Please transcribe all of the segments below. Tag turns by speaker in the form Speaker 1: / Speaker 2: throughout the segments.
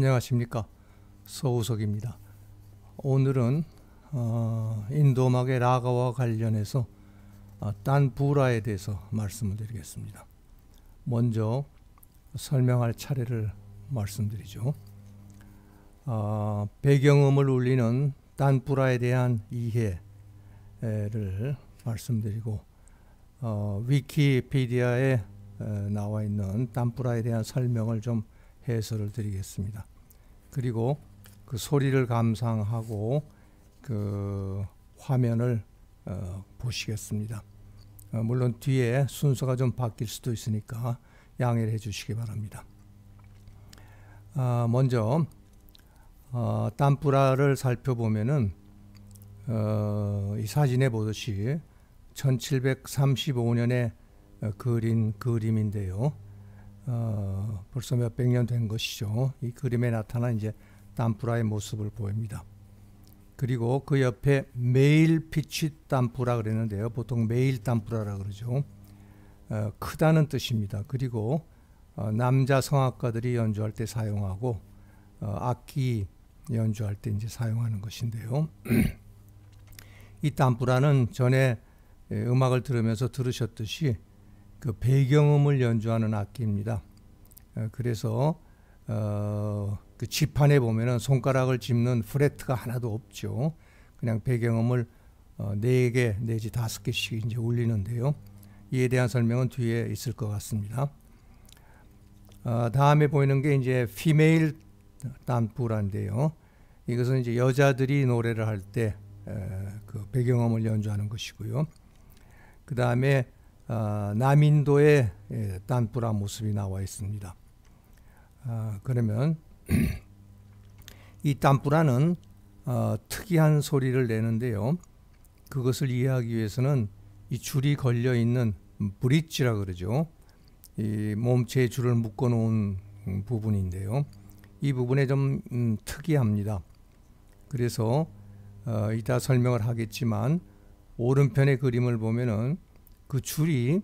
Speaker 1: 안녕하십니까 서우석입니다. 오늘은 어, 인도막의 라가와 관련해서 아, 딴부라에 대해서 말씀을 드리겠습니다. 먼저 설명할 차례를 말씀드리죠. 아, 배경음을 울리는 딴부라에 대한 이해를 말씀드리고 어, 위키피디아에 나와 있는 딴부라에 대한 설명을 좀 해설을 드리겠습니다. 그리고 그 소리를 감상하고 그 화면을 어, 보시겠습니다. 어, 물론 뒤에 순서가 좀 바뀔 수도 있으니까 양해를 해주시기 바랍니다. 아, 먼저 어, 땀뿌라를 살펴보면은 어, 이 사진에 보듯이 1735년에 어, 그린 그림인데요. 어, 벌써 몇백 년 된 것이죠. 이 그림에 나타난 이제 땀프라의 모습을 보입니다. 그리고 그 옆에 매일 빛이 땀프라 그랬는데요. 보통 매일 땀프라라 그러죠. 어, 크다는 뜻입니다. 그리고 어, 남자 성악가들이 연주할 때 사용하고 어, 악기 연주할 때 이제 사용하는 것인데요. 이 땀프라는 전에 예, 음악을 들으면서 들으셨듯이 그 배경음을 연주하는 악기입니다. 어, 그래서 어, 그 지판에 보면은 손가락을 짚는 프레트가 하나도 없죠. 그냥 배경음을 어, 네개 내지 네 다섯 개씩 이제 울리는데요. 이에 대한 설명은 뒤에 있을 것 같습니다. 어, 다음에 보이는 게 이제 f e m a l 란데요 이것은 이제 여자들이 노래를 할 때 그 배경음을 연주하는 것이고요. 그 다음에 어, 남인도의 예, 뿌라 모습이 나와 있습니다. 어, 그러면 이 딴뿌라는 어, 특이한 소리를 내는데요. 그것을 이해하기 위해서는 이 줄이 걸려 있는 브릿지라 그러죠. 이 몸체에 줄을 묶어 놓은 부분인데요. 이 부분에 좀 음, 특이합니다. 그래서 어, 이따 설명을 하겠지만 오른편의 그림을 보면은 그 줄이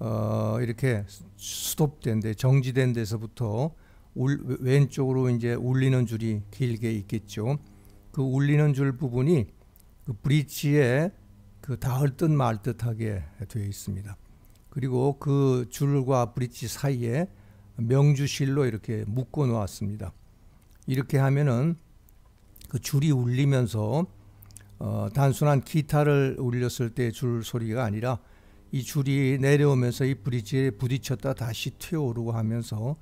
Speaker 1: 어, 이렇게 스톱된데 정지된 데서부터 울, 왼쪽으로 이제 울리는 줄이 길게 있겠죠. 그 울리는 줄 부분이 그 브릿지에 그 닿을 듯 말 듯하게 되어 있습니다. 그리고 그 줄과 브릿지 사이에 명주실로 이렇게 묶어 놓았습니다. 이렇게 하면은 그 줄이 울리면서 어, 단순한 기타를 울렸을 때 줄 소리가 아니라 이 줄이 내려오면서 이 브릿지에 부딪혔다 다시 튀어오르고 하면서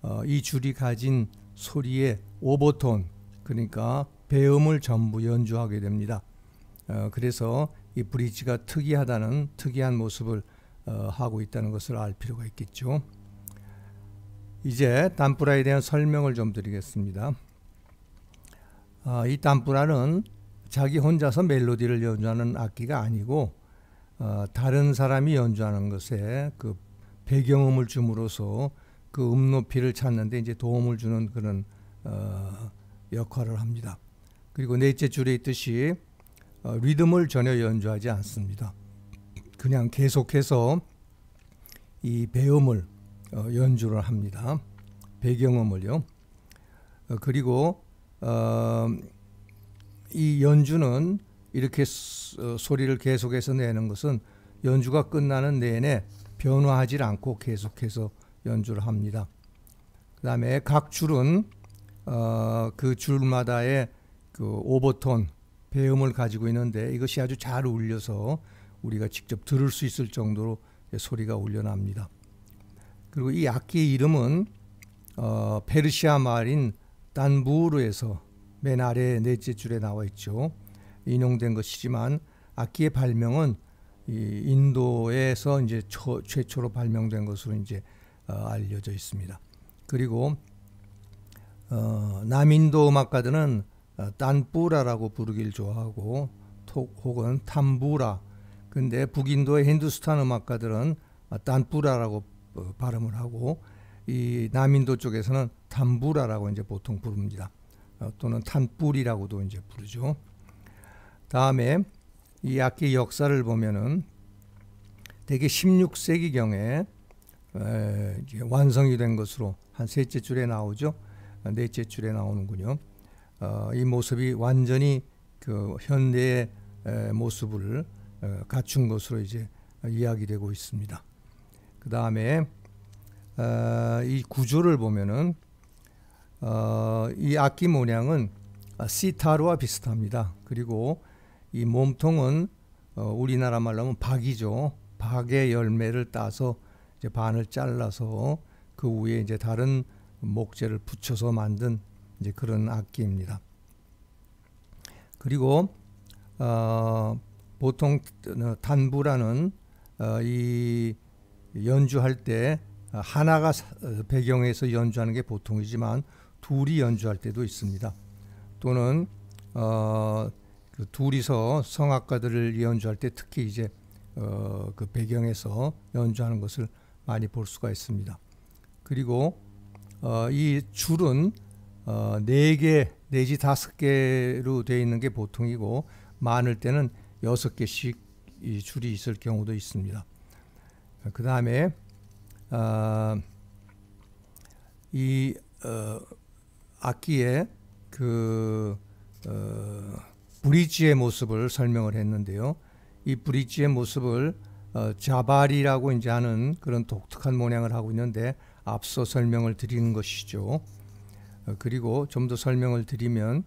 Speaker 1: 어, 이 줄이 가진 소리의 오버톤 그러니까 배음을 전부 연주하게 됩니다. 어, 그래서 이 브릿지가 특이하다는 특이한 모습을 어, 하고 있다는 것을 알 필요가 있겠죠. 이제 땀뿌라에 대한 설명을 좀 드리겠습니다. 아, 이 땀뿌라는 자기 혼자서 멜로디를 연주하는 악기가 아니고 어, 다른 사람이 연주하는 것에 그 배경음을 줌으로써 그 음높이를 찾는데 이제 도움을 주는 그런 어, 역할을 합니다. 그리고 넷째 줄에 있듯이 어, 리듬을 전혀 연주하지 않습니다. 그냥 계속해서 이 배음을 어, 연주를 합니다. 배경음을요. 어, 그리고 어, 이 연주는 이렇게 어, 소리를 계속해서 내는 것은 연주가 끝나는 내내 변화하지 않고 계속해서 연주를 합니다. 그 다음에 각 줄은 어, 그 줄마다의 그 오버톤 배음을 가지고 있는데 이것이 아주 잘 울려서 우리가 직접 들을 수 있을 정도로 소리가 울려납니다. 그리고 이악기 이름은 어, 페르시아 말인 단부르에서 맨 아래 넷째 줄에 나와 있죠. 인용된 것이지만 악기의 발명은 이 인도에서 이제 초, 최초로 발명된 것으로 이제 어, 알려져 있습니다. 그리고 어, 남인도 음악가들은 어, 딴뿌라라고 부르길 좋아하고 톡, 혹은 탐부라. 근데 북인도의 힌두스탄 음악가들은 어, 딴뿌라라고 어, 발음을 하고 이 남인도 쪽에서는 탐부라라고 이제 보통 부릅니다. 어, 또는 탄뿔이라고도 이제 부르죠. 다음에 이 악기 역사를 보면은 대개 16세기경에 완성이 된 것으로 한 셋째 줄에 나오죠. 어, 넷째 줄에 나오는군요. 어, 이 모습이 완전히 그 현대의 모습을 어, 갖춘 것으로 이제 이야기되고 있습니다. 그 다음에 어, 이 구조를 보면은 어, 이 악기 모양은 아, 시타르와 비슷합니다. 그리고 이 몸통은 어, 우리나라 말로 하면 박이죠. 박의 열매를 따서 이제 반을 잘라서 그 위에 이제 다른 목재를 붙여서 만든 이제 그런 악기입니다. 그리고 어, 보통 어, 단부라는 어, 이 연주할 때 하나가 어, 배경에서 연주하는 게 보통이지만 둘이 연주할 때도 있습니다. 또는 어, 그 둘이서 성악가들을 연주할 때 특히 이제 어, 그 배경에서 연주하는 것을 많이 볼 수가 있습니다. 그리고 어, 이 줄은 어, 4개 내지 5개로 되어 있는 게 보통이고 많을 때는 6개씩 줄이 있을 경우도 있습니다. 그 다음에 어, 이 어, 악기의 그 어, 브릿지의 모습을 설명을 했는데요. 이 브릿지의 모습을 어, 자발이라고 이제 하는 그런 독특한 모양을 하고 있는데 앞서 설명을 드리는 것이죠. 어, 그리고 좀 더 설명을 드리면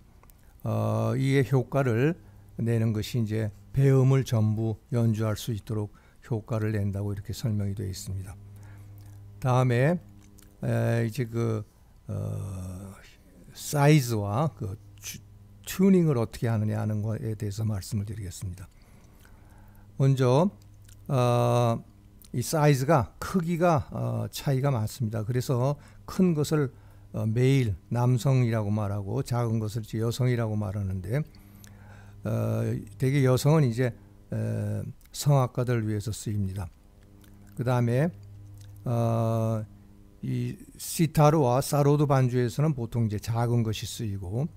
Speaker 1: 어, 이의 효과를 내는 것이 이제 배음을 전부 연주할 수 있도록 효과를 낸다고 이렇게 설명이 되어 있습니다. 다음에 에, 이제 그 어, 사이즈와 그 튜닝을 어떻게 하느냐 하는 것에 대해서 말씀을 드리겠습니다. 먼저 어, 이 사이즈가 크기가 어, 차이가 많습니다. 그래서 큰 것을 어, 매일 남성이라고 말하고 작은 것을 여성이라고 말하는데 어, 대개 여성은 이제 에, 성악가들 위해서 쓰입니다. 그 다음에 어, 이 시타르와 사로드 반주에서는 보통 이제 작은 것이 쓰이고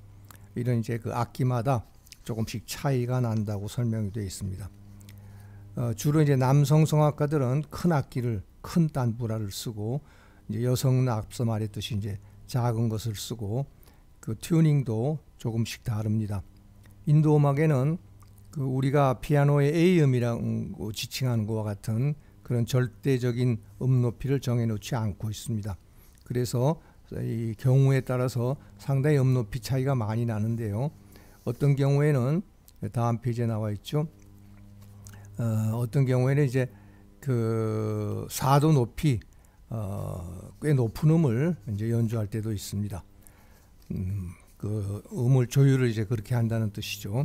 Speaker 1: 이런 이제 그 악기마다 조금씩 차이가 난다고 설명이 되어 있습니다. 어, 주로 이제 남성 성악가들은 큰 악기를 큰 단부라를 쓰고 이제 여성은 앞서 말했듯이 이제 작은 것을 쓰고 그 튜닝도 조금씩 다릅니다. 인도 음악에는 그 우리가 피아노의 A 음이라고 지칭하는 것과 같은 그런 절대적인 음 높이를 정해놓지 않고 있습니다. 그래서 이 경우에 따라서 상당히 음높이 차이가 많이 나는데요. 어떤 경우에는 다음 페이지에 나와 있죠. 어, 떤 경우에는 이제 그 4도 높이 어, 꽤 높은 음을 이제 연주할 때도 있습니다. 음, 그 음을 조율을 이제 그렇게 한다는 뜻이죠.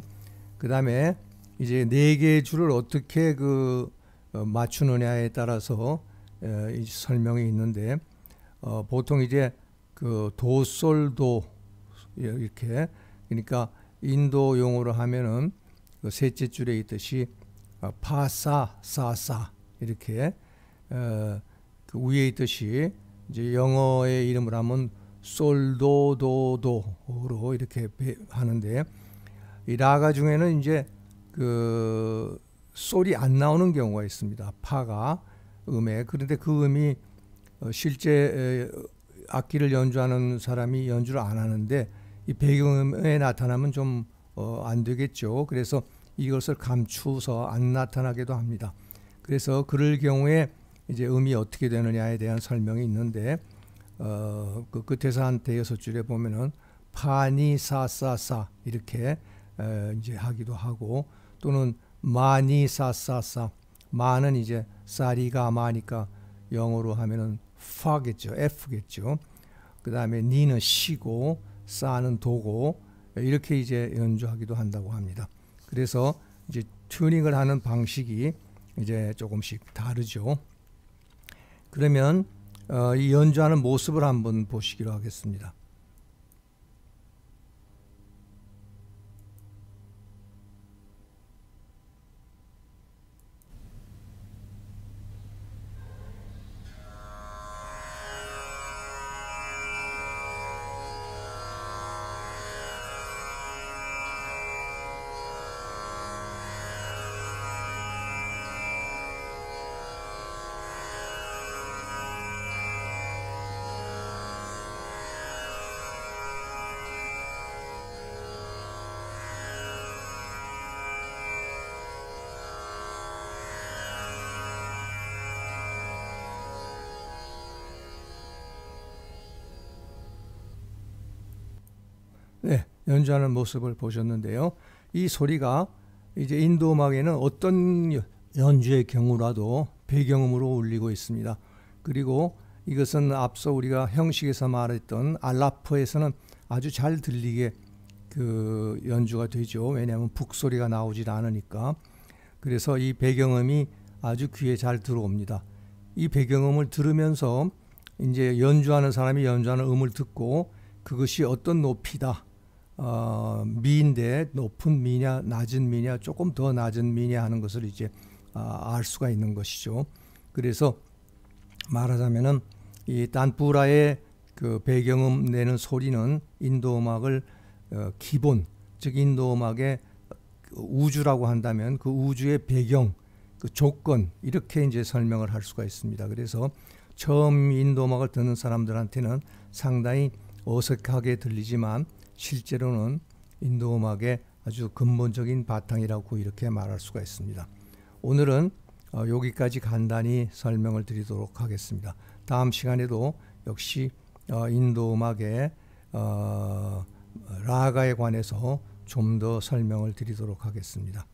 Speaker 1: 그 다음에 이제 네 개의 줄을 어떻게 그 어, 맞추느냐에 따라서 어, 설명이 있는데 어, 보통 이제 그 도솔도 이렇게 그러니까 인도 용어로 하면은 그 셋째 줄에 있듯이 어, 파사 사사 이렇게 어, 그 위에 있듯이 이제 영어의 이름을 하면 솔도도도로 이렇게 하는데 이 라가 중에는 이제 그 솔이 안 나오는 경우가 있습니다. 파가 음에 그런데 그 음이 어, 실제 악기를 연주하는 사람이 연주를 안 하는데 이배경에 나타나면 좀안 어, 되겠죠. 그래서 이것을 감추어서 안 나타나기도 합니다. 그래서 그럴 경우에 이제 음이 어떻게 되느냐에 대한 설명이 있는데 어, 그, 그 대사 대여섯 줄에 보면은 파니 사사사 이렇게 에, 이제 하기도 하고 또는 마니 사사사 마는 이제 사리가 마니까 영어로 하면은 F겠죠. F겠죠. 그 다음에 니는 시고 싸는 도고 이렇게 이제 연주하기도 한다고 합니다. 그래서 이제 튜닝을 하는 방식이 이제 조금씩 다르죠. 그러면 어, 이 연주하는 모습을 한번 보시기로 하겠습니다. 연주하는 모습을 보셨는데요. 이 소리가 이제 인도 음악에는 어떤 연주의 경우라도 배경음으로 울리고 있습니다. 그리고 이것은 앞서 우리가 형식에서 말했던 알라프에서는 아주 잘 들리게 그 연주가 되죠. 왜냐하면 북소리가 나오질 않으니까. 그래서 이 배경음이 아주 귀에 잘 들어옵니다. 이 배경음을 들으면서 이제 연주하는 사람이 연주하는 음을 듣고 그것이 어떤 높이다, 어, 미인데 높은 미냐 낮은 미냐 조금 더 낮은 미냐 하는 것을 이제 아, 알 수가 있는 것이죠. 그래서 말하자면은 이 단뿌라의 그 배경음 내는 소리는 인도 음악을 어, 기본 즉 인도 음악의 그 우주라고 한다면 그 우주의 배경 그 조건 이렇게 이제 설명을 할 수가 있습니다. 그래서 처음 인도 음악을 듣는 사람들한테는 상당히 어색하게 들리지만 실제로는 인도 음악의 아주 근본적인 바탕이라고 이렇게 말할 수가 있습니다. 오늘은 어, 여기까지 간단히 설명을 드리도록 하겠습니다. 다음 시간에도 역시 어, 인도 음악의 어, 라가에 관해서 좀 더 설명을 드리도록 하겠습니다.